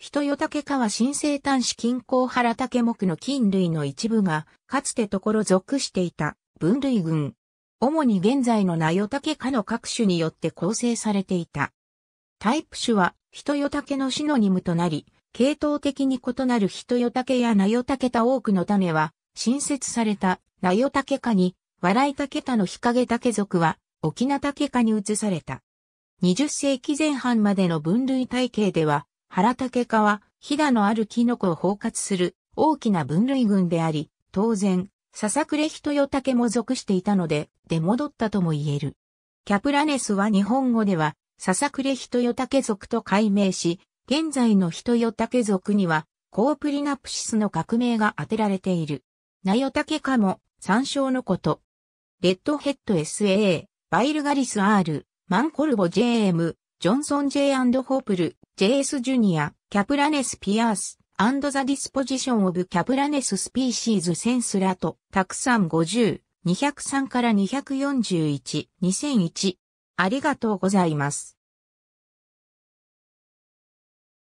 人よ竹川新生端子近郊原竹木の菌類の一部が、かつてところ属していた分類群。主に現在の名よ竹科の各種によって構成されていた。タイプ種は、人よ竹のシノニムとなり、系統的に異なる人よ竹や名よ竹田多くの種は、新設された名よ竹科に、笑い竹タの日陰竹属は、沖縄竹科に移された。20世紀前半までの分類体系では、原竹科は、ヒダのあるキノコを包括する大きな分類群であり、当然、笹暮人よ竹も属していたので、出戻ったとも言える。キャプラネスは日本語では、笹暮人よ竹族と改名し、現在の人よ竹族には、コープリナプシスの革命が当てられている。ナヨタケカも、参照のこと。レッドヘッド SA、バイルガリス R、マンコルボ JM、ジョンソン J& ホープル、JS ジュニア、キャプラネスピアース、アンドザディスポジションオブキャプラネススピーシーズセンスラト、たくさん50、203から241、2001。ありがとうございます。